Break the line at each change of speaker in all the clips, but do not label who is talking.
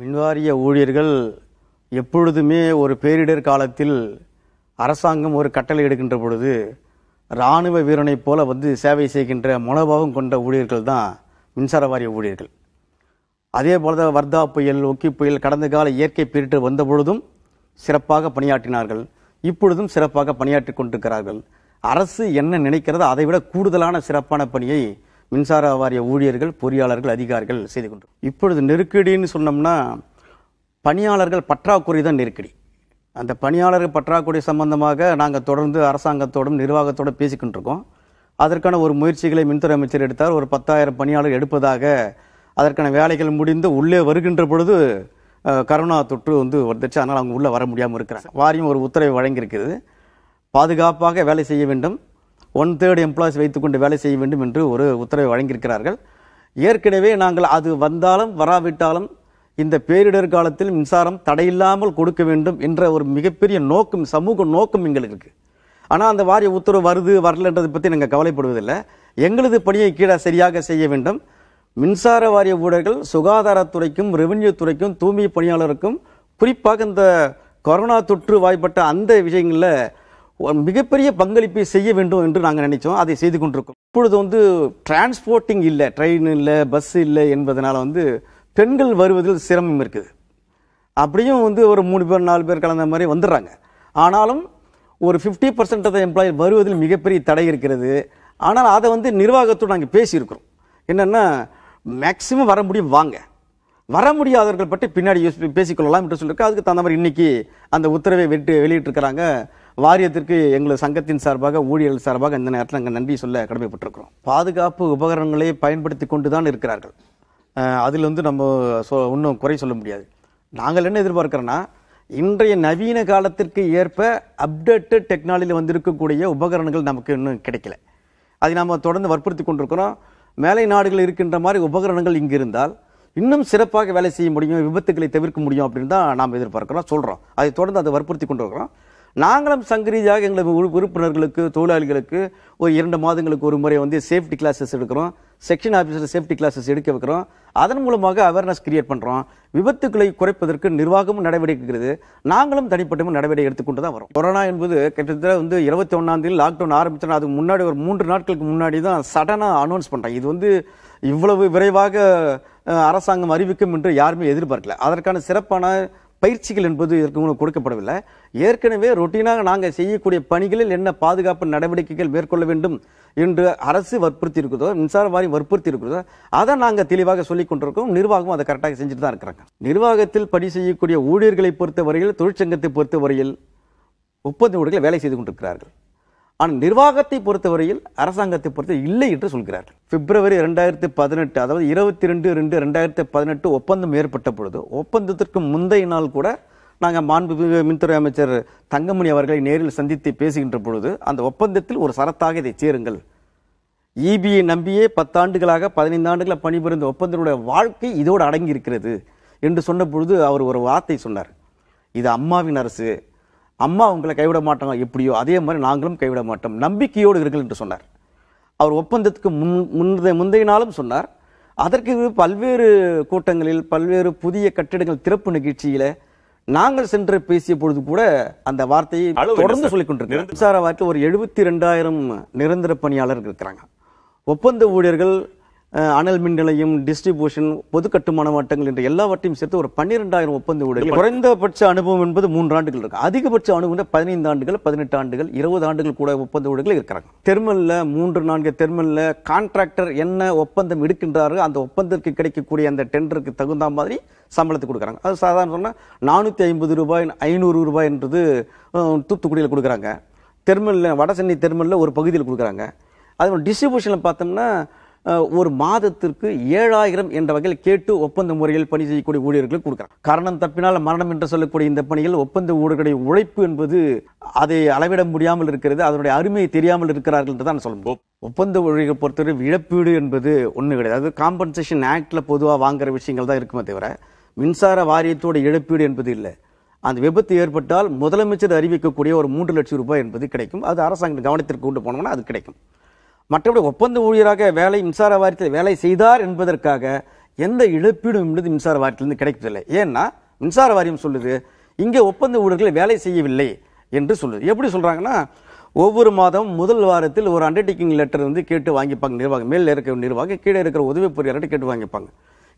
மின்வாரிய ஊழியர்கள் எப்பொழுதுமே ஒரு பேரிடர் காலத்தில் அரசாங்கம் ஒரு கட்டளை எடுக்கின்ற பொழுது இராணுவ வீரனைப் போல வந்து சேவை செய்கின்ற மனோபாவம் கொண்ட ஊழியர்கள் தான் மின்சார வாரிய ஊழியர்கள் அதே போல தான் வர்தா புயல் ஒக்கி புயல் கடந்த கால இயற்கை பேரிடர் வந்த பொழுதும் சிறப்பாக பணியாற்றினார்கள் இப்பொழுதும் சிறப்பாக பணியாற்றி கொண்டிருக்கிறார்கள் அரசு என்ன நினைக்கிறதோ அதை விட கூடுதலான சிறப்பான பணியை மின்சார வாரிய ஊழியர்கள் பொறியாளர்கள் அதிகாரிகள் செய்து கொண்டு இப்பொழுது நெருக்கடின்னு சொன்னோம்னா பணியாளர்கள் பற்றாக்குறை தான் நெருக்கடி அந்த பணியாளர்கள் பற்றாக்குறை சம்பந்தமாக நாங்கள் தொடர்ந்து அரசாங்கத்தோடும் நிர்வாகத்தோடு பேசிக்கிட்டு இருக்கோம் அதற்கான ஒரு முயற்சிகளை மின்துறை அமைச்சர் எடுத்தார் ஒரு பத்தாயிரம் பணியாளர் எடுப்பதாக அதற்கான வேலைகள் முடிந்து உள்ளே வருகின்ற பொழுது கரோனா தொற்று வந்து வந்துச்சு அதனால் அவங்க உள்ளே வர முடியாமல் இருக்கிறாங்க வாரியம் ஒரு உத்தரவை வழங்கியிருக்குது பாதுகாப்பாக வேலை செய்ய வேண்டும் ஒன் தேர்ட் எம்ப்ளாயிஸ் வைத்துக்கொண்டு வேலை செய்ய வேண்டும் என்று ஒரு உத்தரவை வழங்கியிருக்கிறார்கள் ஏற்கனவே நாங்கள் அது வந்தாலும் வராவிட்டாலும் இந்த பேரிடர் காலத்தில் மின்சாரம் தடையில்லாமல் கொடுக்க வேண்டும் என்ற ஒரு மிகப்பெரிய நோக்கம் சமூக நோக்கம் எங்களுக்கு இருக்குது ஆனால் அந்த வாரிய உத்தரவு வருது வரலன்றதை பற்றி நாங்கள் கவலைப்படுவதில்லை எங்களது பணியை கீழே சரியாக செய்ய வேண்டும் மின்சார வாரிய ஊழல்கள் சுகாதாரத்துறைக்கும் ரெவென்யூ துறைக்கும் தூய்மை பணியாளருக்கும் குறிப்பாக இந்த கொரோனா தொற்று வாய்ப்பட்ட அந்த விஷயங்களில் மிகப்பெரிய பங்களிப்பை செய்ய வேண்டும் என்று நாங்கள் நினைச்சோம் அதை செய்து கொண்டிருக்கோம் இப்பொழுது வந்து டிரான்ஸ்போர்ட்டிங் இல்லை ட்ரெயின் இல்லை பஸ் இல்லை என்பதனால் வந்து பெண்கள் வருவதில் சிரமம் இருக்குது அப்படியும் வந்து ஒரு மூணு பேர் நாலு பேர் கலந்த மாதிரி வந்துடுறாங்க ஆனாலும் ஒரு ஃபிஃப்டி பர்சன்ட் ஆஃப் எம்ப்ளாயி வருவதில் மிகப்பெரிய தடை இருக்கிறது ஆனால் அதை வந்து நிர்வாகத்தோடு நாங்கள் பேசியிருக்கிறோம் என்னென்னா மேக்ஸிமம் வர முடியும் வாங்க வர முடியாதவர்கள் பற்றி பின்னாடி யோசி பேசிக்கொள்ளலாம் என்று சொல்லியிருக்கோம் அதுக்கு தகுந்த மாதிரி இன்றைக்கி அந்த உத்தரவை வெட்டு வெளியிட்டிருக்கிறாங்க வாரியத்திற்கு எங்கள் சங்கத்தின் சார்பாக ஊழியர்கள் சார்பாக இந்த நேரத்தில் நாங்கள் நன்றி சொல்ல கடமைப்பட்டிருக்கிறோம் பாதுகாப்பு உபகரணங்களை பயன்படுத்தி கொண்டு தான் இருக்கிறார்கள் அதில் வந்து நம்ம சொ ஒன்றும் குறை சொல்ல முடியாது நாங்கள் என்ன எதிர்பார்க்குறோன்னா இன்றைய நவீன காலத்திற்கு ஏற்ப அப்டேட்டட் டெக்னாலஜியில் வந்திருக்கக்கூடிய உபகரணங்கள் நமக்கு இன்னும் கிடைக்கல அதை நாம் தொடர்ந்து வற்புறுத்தி கொண்டிருக்கிறோம் மேலை நாடுகள் இருக்கின்ற மாதிரி உபகரணங்கள் இங்கே இருந்தால் இன்னும் சிறப்பாக வேலை செய்ய முடியும் விபத்துக்களை தவிர்க்க முடியும் அப்படின்னு தான் நாம் எதிர்பார்க்குறோம் சொல்கிறோம் அதை தொடர்ந்து அதை வற்புறுத்தி கொண்டு இருக்கிறோம் நாங்களும் சங்கரீதியாக எங்களை உறுப்பினர்களுக்கு தொழிலாளிகளுக்கு ஒரு இரண்டு மாதங்களுக்கு ஒரு முறை வந்து சேஃப்டி கிளாஸஸ் எடுக்கிறோம் செக்ஷன் ஆஃபீஸில் சேஃப்டி கிளாஸஸ் எடுக்க வைக்கிறோம் அதன் மூலமாக அவேர்னஸ் கிரியேட் பண்ணுறோம் விபத்துக்களை குறைப்பதற்கு நிர்வாகமும் நடவடிக்கை இருக்கிறது நாங்களும் தனிப்பட்டமும் நடவடிக்கை எடுத்துக்கொண்டு தான் வரும் கொரோனா என்பது கிட்டத்தட்ட வந்து இருபத்தி ஒன்றாந்தேதி லாக்டவுன் ஆரம்பித்தோம் அதுக்கு முன்னாடி ஒரு மூன்று நாட்களுக்கு முன்னாடி தான் சடனாக அனௌன்ஸ் பண்ணுறாங்க இது வந்து இவ்வளவு விரைவாக அரசாங்கம் அறிவிக்கும் என்று யாருமே எதிர்பார்க்கல அதற்கான சிறப்பான பயிற்சிகள் என்பது இதற்கு கொடுக்கப்படவில்லை ஏற்கனவே ரொட்டீனாக நாங்கள் செய்யக்கூடிய பணிகளில் என்ன பாதுகாப்பு நடவடிக்கைகள் மேற்கொள்ள வேண்டும் என்று அரசு வற்புறுத்தி இருக்கிறதோ மின்சார வாரியம் வற்புறுத்தி இருக்கிறதோ அதை நாங்கள் தெளிவாக சொல்லிக் கொண்டிருக்கோம் நிர்வாகம் அதை கரெக்டாக செஞ்சுட்டு தான் இருக்கிறாங்க நிர்வாகத்தில் பணி செய்யக்கூடிய ஊழியர்களை பொறுத்தவரையில் தொழிற்சங்கத்தை பொறுத்தவரையில் ஒப்பந்த ஊழியர்கள் வேலை செய்து கொண்டிருக்கிறார்கள் ஆனால் நிர்வாகத்தை பொறுத்தவரையில் அரசாங்கத்தை பொறுத்த இல்லை என்று சொல்கிறார் பிப்ரவரி ரெண்டாயிரத்தி பதினெட்டு அதாவது இருபத்தி ரெண்டு ரெண்டு ரெண்டாயிரத்தி பதினெட்டு ஒப்பந்தம் ஏற்பட்ட பொழுது ஒப்பந்தத்திற்கு முந்தைய நாள் கூட நாங்கள் மாண்புமிகு மின்துறை அமைச்சர் தங்கமணி அவர்களை நேரில் சந்தித்து பேசுகின்ற பொழுது அந்த ஒப்பந்தத்தில் ஒரு சரத்தாக இதை சேருங்கள் இபிஐ நம்பியே பத்தாண்டுகளாக பதினைந்து ஆண்டுகளாக பணிபுரிந்த ஒப்பந்தனுடைய வாழ்க்கை இதோடு அடங்கி இருக்கிறது என்று சொன்ன பொழுது அவர் ஒரு வார்த்தை சொன்னார் இது அம்மாவின் அரசு அம்மா உங்களை கைவிட மாட்டாங்க எப்படியோ அதே மாதிரி நாங்களும் கைவிட மாட்டோம் நம்பிக்கையோடு இருங்கள் என்று சொன்னார் அவர் ஒப்பந்தத்துக்கு முன் முந்தைய முந்தைய நாளும் சொன்னார் அதற்கு பல்வேறு கூட்டங்களில் பல்வேறு புதிய கட்டிடங்கள் திறப்பு நிகழ்ச்சியில் நாங்கள் சென்று பேசிய பொழுது கூட அந்த வார்த்தையை தொடர்ந்து சொல்லிக் கொண்டிருக்கிறோம் மின்சார வாரத்தில் ஒரு எழுபத்தி ரெண்டாயிரம் நிரந்தர பணியாளர்கள் இருக்கிறாங்க ஒப்பந்த ஊழியர்கள் அனல் மின் நிலையம் டிஸ்ட்ரிபியூஷன் பொது கட்டுமான வட்டங்கள் என்ற எல்லாவற்றையும் சேர்த்து ஒரு பன்னிரெண்டாயிரம் ஒப்பந்த ஊழியர்கள் குறைந்தபட்ச அனுபவம் என்பது மூன்று ஆண்டுகள் இருக்கு அதிகபட்ச அனுபவம் பதினைந்து ஆண்டுகள் பதினெட்டு ஆண்டுகள் இருபது ஆண்டுகள் கூட ஒப்பந்த ஊழியர்கள் இருக்கிறாங்க தெர்மல்ல மூன்று நான்கு தெர்மல்ல கான்ட்ராக்டர் என்ன ஒப்பந்தம் எடுக்கின்றார்கள் அந்த ஒப்பந்தத்திற்கு கிடைக்கக்கூடிய அந்த டெண்டருக்கு தகுந்த மாதிரி சம்பளத்தை கொடுக்குறாங்க அது சாதாரண சொன்னால் நானூற்றி ஐம்பது ரூபாய் ஐநூறு ரூபாய்ன்றது தூத்துக்குடியில் கொடுக்குறாங்க தெர்மலில் வட சென்னை ஒரு பகுதியில் கொடுக்குறாங்க அது டிஸ்ட்ரிபியூஷனில் பார்த்தோம்னா ஒரு மாதத்திற்கு ஏழாயிரம் என்ற வகையில் கேட்டு ஒப்பந்த முறையில் பணி செய்யக்கூடிய ஊழியர்களுக்கு கொடுக்குறாங்க காரணம் தப்பினால் மரணம் என்று சொல்லக்கூடிய இந்த பணிகள் ஒப்பந்த ஊழியர்களுடைய உழைப்பு என்பது அதை அளவிட முடியாமல் இருக்கிறது அதனுடைய அருமையை தெரியாமல் இருக்கிறார்கள் என்று தான் சொல்லும் ஒப்பந்த ஊழியர்கள் பொறுத்தவரை இழப்பீடு என்பது ஒன்று கிடையாது அது காம்பன்சேஷன் ஆக்டில் பொதுவாக வாங்குற விஷயங்கள் தான் இருக்குமே தவிர மின்சார வாரியத்தோட இழப்பீடு என்பது இல்லை அந்த விபத்து ஏற்பட்டால் முதலமைச்சர் அறிவிக்கக்கூடிய ஒரு மூன்று லட்சம் ரூபாய் என்பது கிடைக்கும் அது அரசாங்கம் கவனத்திற்கு கொண்டு போனோம்னா அது கிடைக்கும் மற்றபடி ஒப்பந்த ஊழியராக வேலை மின்சார வாரியத்தில் வேலை செய்தார் என்பதற்காக எந்த இழப்பீடும் என்பது மின்சார வாரியத்திலிருந்து கிடைக்கவில்லை ஏன்னா மின்சார வாரியம் சொல்லுது இங்கே ஒப்பந்த ஊழியர்கள் வேலை செய்யவில்லை என்று சொல்லுது எப்படி சொல்கிறாங்கன்னா ஒவ்வொரு மாதம் முதல் வாரத்தில் ஒரு அண்டர்டேக்கிங் லெட்டர் வந்து கேட்டு வாங்கிப்பாங்க நிர்வாகம் மேலே இருக்கிற நிர்வாகம் கீழே இருக்கிற உதவி பொறியாளர்கிட்ட கேட்டு வாங்கிப்பாங்க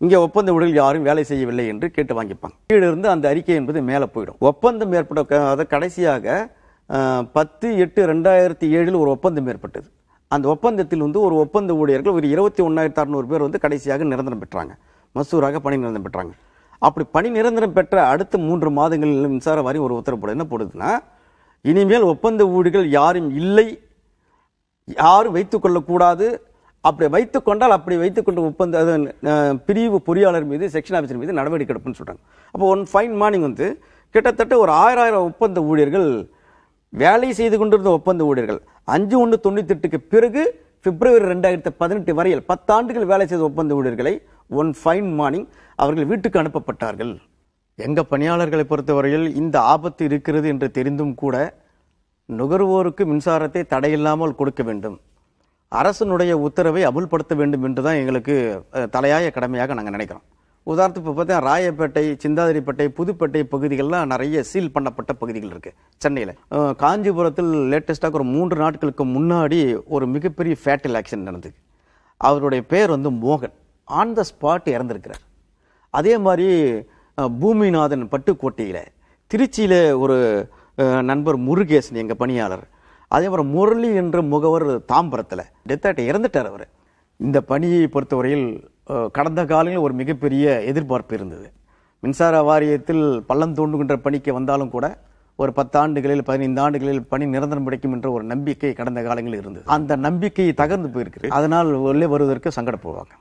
இங்கே ஒப்பந்த ஊழியர்கள் யாரும் வேலை செய்யவில்லை என்று கேட்டு வாங்கிப்பாங்க கீழே இருந்து அந்த அறிக்கை என்பது மேலே போயிடும் ஒப்பந்தம் ஏற்பட்ட அதை கடைசியாக பத்து எட்டு ரெண்டாயிரத்தி ஏழில் ஒரு ஒப்பந்தம் ஏற்பட்டது அந்த ஒப்பந்தத்தில் வந்து ஒரு ஒப்பந்த ஊழியர்கள் ஒரு இருபத்தி ஒன்றாயிரத்தி அறநூறு பேர் வந்து கடைசியாக நிரந்தரம் பெற்றாங்க மசூராக பணி நிரந்தரம் பெற்றாங்க அப்படி பணி நிரந்தரம் பெற்ற அடுத்த மூன்று மாதங்களில் மின்சார வாரியம் ஒரு உத்தரவு என்ன போடுதுன்னா இனிமேல் ஒப்பந்த ஊழிகள் யாரும் இல்லை யாரும் வைத்துக்கொள்ளக்கூடாது அப்படி வைத்து கொண்டால் அப்படி கொண்ட ஒப்பந்த பிரிவு பொறியாளர் மீது செக்ஷன் ஆஃபீஸர் மீது நடவடிக்கை எடுப்புன்னு சொல்கிறாங்க அப்போ ஒன் ஃபைன் மார்னிங் வந்து கிட்டத்தட்ட ஒரு ஆயிரம் ஆயிரம் ஒப்பந்த ஊழியர்கள் வேலை செய்து கொண்டிருந்த ஒப்பந்த ஊழியர்கள் அஞ்சு ஒன்று எட்டுக்கு பிறகு பிப்ரவரி ரெண்டாயிரத்தி பதினெட்டு வரையில் பத்தாண்டுகள் வேலை செய்த ஒப்பந்த ஊழியர்களை ஒன் ஃபைன் மார்னிங் அவர்கள் வீட்டுக்கு அனுப்பப்பட்டார்கள் எங்கள் பணியாளர்களை பொறுத்தவரையில் இந்த ஆபத்து இருக்கிறது என்று தெரிந்தும் கூட நுகர்வோருக்கு மின்சாரத்தை தடையில்லாமல் கொடுக்க வேண்டும் அரசனுடைய உத்தரவை அமுல்படுத்த வேண்டும் என்று தான் எங்களுக்கு தலையாய கடமையாக நாங்கள் நினைக்கிறோம் உதாரணத்துக்கு இப்போ பார்த்தீங்கன்னா ராயப்பேட்டை சிந்தாதிரிப்பேட்டை புதுப்பேட்டை பகுதிகள்லாம் நிறைய சீல் பண்ணப்பட்ட பகுதிகள் இருக்குது சென்னையில் காஞ்சிபுரத்தில் லேட்டஸ்ட்டாக ஒரு மூன்று நாட்களுக்கு முன்னாடி ஒரு மிகப்பெரிய ஃபேட்டல் ஆக்சிடென்ட் நடந்தது அவருடைய பேர் வந்து மோகன் ஆன் த ஸ்பாட் இறந்துருக்கிறார் அதே மாதிரி பூமிநாதன் பட்டுக்கோட்டையில் திருச்சியில் ஒரு நண்பர் முருகேசன் எங்கள் பணியாளர் அதே மாதிரி முரளி என்ற முகவர் தாம்பரத்தில் டெத்தாட்டை இறந்துட்டார் அவர் இந்த பணியை பொறுத்தவரையில் கடந்த காலங்களில் ஒரு மிகப்பெரிய எதிர்பார்ப்பு இருந்தது மின்சார வாரியத்தில் பள்ளம் தோண்டுகின்ற பணிக்கு வந்தாலும் கூட ஒரு பத்தாண்டுகளில் பதினைந்து ஆண்டுகளில் பணி நிரந்தரம் கிடைக்கும் என்ற ஒரு நம்பிக்கை கடந்த காலங்களில் இருந்தது அந்த நம்பிக்கை தகர்ந்து போயிருக்கு அதனால் உள்ளே வருவதற்கு சங்கடப்படுவாங்க